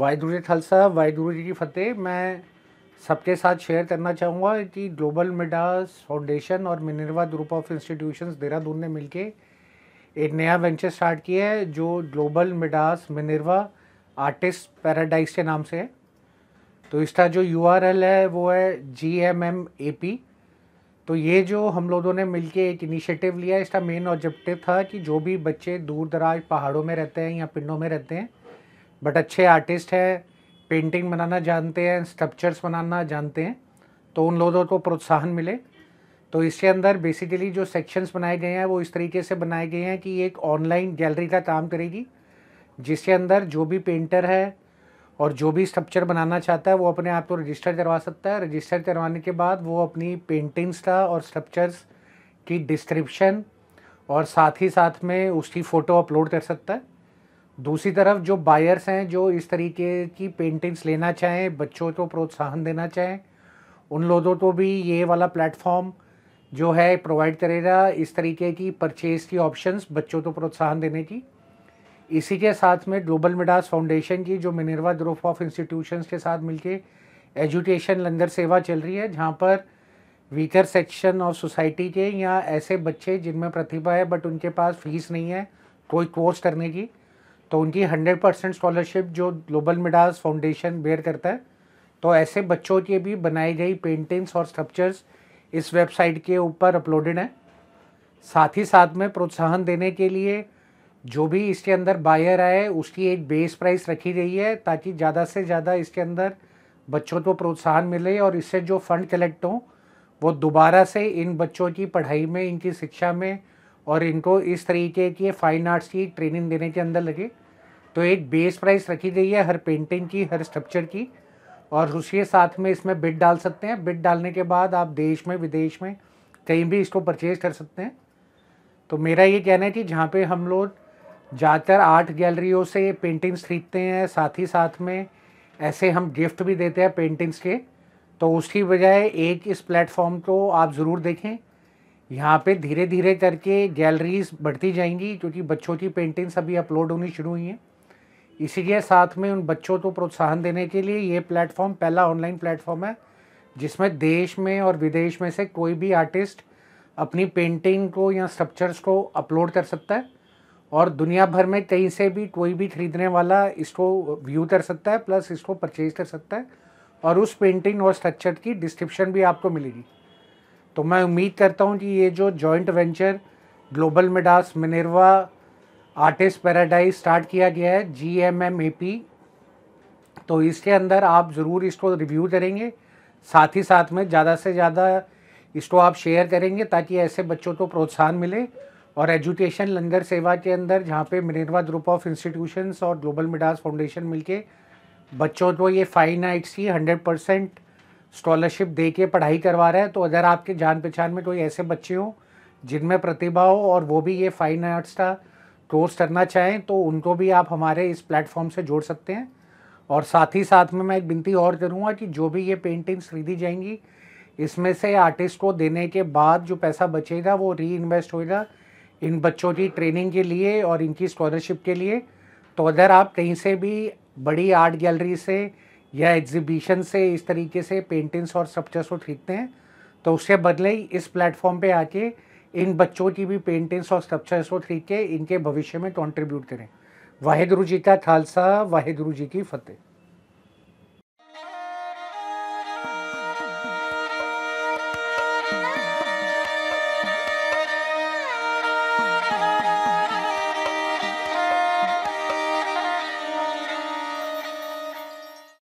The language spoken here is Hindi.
वाहगुरु खालसा वाहगुरु जी की फतेह मैं सबके साथ शेयर करना चाहूँगा कि ग्लोबल मिडास फाउंडेशन और Minerva Group of Institution Dehradun ने के एक नया वेंचर स्टार्ट किया है जो Global Midas Minerva Artist Paradise के नाम से है तो इसका जो यू है वो है G M M A P तो ये जो हम लोगों ने के एक इनिशिएटिव लिया इसका मेन ऑब्जेक्टिव था कि जो भी बच्चे दूर दराज पहाड़ों में रहते हैं या पिंडों में रहते हैं बट अच्छे आर्टिस्ट हैं पेंटिंग बनाना जानते हैं स्ट्रक्चर्स बनाना जानते हैं तो उन लोगों को प्रोत्साहन मिले तो इसके अंदर बेसिकली जो सेक्शंस बनाए गए हैं वो इस तरीके से बनाए गए हैं कि एक ऑनलाइन गैलरी का काम करेगी जिसके अंदर जो भी पेंटर है और जो भी स्ट्रक्चर बनाना चाहता है वो अपने आप को रजिस्टर करवा सकता है रजिस्टर करवाने के बाद वो अपनी पेंटिंग्स का और स्ट्रक्चर्स की डिस्क्रिप्शन और साथ ही साथ में उसकी फ़ोटो अपलोड कर सकता है दूसरी तरफ जो बायर्स हैं जो इस तरीके की पेंटिंग्स लेना चाहें बच्चों को तो प्रोत्साहन देना चाहें उन लोगों को तो भी ये वाला प्लेटफॉर्म जो है प्रोवाइड करेगा इस तरीके की परचेज़ की ऑप्शंस बच्चों को तो प्रोत्साहन देने की इसी के साथ में ग्लोबल मिडास फाउंडेशन की जो मिनरवा ग्रुप ऑफ इंस्टीट्यूशंस के साथ मिलके एजुकेशन लंगर सेवा चल रही है जहाँ पर वीकर सेक्शन ऑफ सोसाइटी के या ऐसे बच्चे जिनमें प्रतिभा है बट उनके पास फीस नहीं है कोई कोर्स करने की तो उनकी 100 परसेंट स्कॉलरशिप जो ग्लोबल मिडास फाउंडेशन बेयर करता है तो ऐसे बच्चों के भी बनाई गई पेंटिंग्स और स्ट्रक्चर्स इस वेबसाइट के ऊपर अपलोडेड हैं साथ ही साथ में प्रोत्साहन देने के लिए जो भी इसके अंदर बायर आए उसकी एक बेस प्राइस रखी गई है ताकि ज़्यादा से ज़्यादा इसके अंदर बच्चों को प्रोत्साहन मिले और इससे जो फंड कलेक्ट हों वो दोबारा से इन बच्चों की पढ़ाई में इनकी शिक्षा में और इनको इस तरीके की फ़ाइन आर्ट्स की ट्रेनिंग देने के अंदर लगे तो एक बेस प्राइस रखी गई है हर पेंटिंग की हर स्ट्रक्चर की और उसके साथ में इसमें बिट डाल सकते हैं बिट डालने के बाद आप देश में विदेश में कहीं भी इसको परचेज कर सकते हैं तो मेरा ये कहना है कि जहाँ पे हम लोग ज़्यादातर आर्ट गैलरियों से पेंटिंग्स खरीदते हैं साथ ही साथ में ऐसे हम गिफ्ट भी देते हैं पेंटिंग्स के तो उसकी बजाय एक इस प्लेटफॉर्म को आप ज़रूर देखें यहाँ पे धीरे धीरे करके गैलरीज बढ़ती जाएंगी क्योंकि बच्चों की पेंटिंग्स अभी अपलोड होनी शुरू हुई हैं इसी के साथ में उन बच्चों को प्रोत्साहन देने के लिए ये प्लेटफॉर्म पहला ऑनलाइन प्लेटफॉर्म है जिसमें देश में और विदेश में से कोई भी आर्टिस्ट अपनी पेंटिंग को या स्ट्रक्चर्स को अपलोड कर सकता है और दुनिया भर में कहीं से भी कोई भी खरीदने वाला इसको व्यू कर सकता है प्लस इसको परचेज कर सकता है और उस पेंटिंग और स्ट्रक्चर की डिस्क्रिप्शन भी आपको मिलेगी तो मैं उम्मीद करता हूँ कि ये जो joint venture Global Midas Minerva Artist Paradise start किया गया है G M M A P तो इसके अंदर आप ज़रूर इसको रिव्यू करेंगे साथ ही साथ में ज़्यादा से ज़्यादा इसको आप शेयर करेंगे ताकि ऐसे बच्चों को प्रोत्साहन मिले और एजुकेशन लंगर सेवा के अंदर जहाँ पे मिनरवा ग्रुप ऑफ इंस्टीट्यूशंस और ग्लोबल मिडास फाउंडेशन मिलके बच्चों को ये फाइन नाइट्स की हंड्रेड परसेंट स्कॉलरशिप दे के पढ़ाई करवा रहा है तो अगर आपके जान पहचान में कोई ऐसे बच्चे हों जिनमें प्रतिभा हो और वो भी ये फाइन आर्ट्स का कोर्स करना चाहें तो उनको भी आप हमारे इस प्लेटफॉर्म से जोड़ सकते हैं और साथ ही साथ में मैं एक विनती और करूँगा कि जो भी ये पेंटिंग्स खरीदी जाएंगी इसमें से आर्टिस्ट को देने के बाद जो पैसा बचेगा वो री इन्वेस्ट होगा इन बच्चों की ट्रेनिंग के लिए और इनकी स्कॉलरशिप के लिए तो अगर आप कहीं से भी बड़ी आर्ट गैलरी से या एग्जीबिशन से इस तरीके से पेंटिंग्स और स्ट्रक्चर्स को खरीदते हैं तो उसके बदले इस प्लेटफॉर्म पे आके इन बच्चों की भी पेंटिंग्स और स्ट्रक्चर्स को खरीद के इनके भविष्य में कॉन्ट्रीब्यूट करें वाहेगुरु जी का खालसा वाहेगुरु जी की फतेह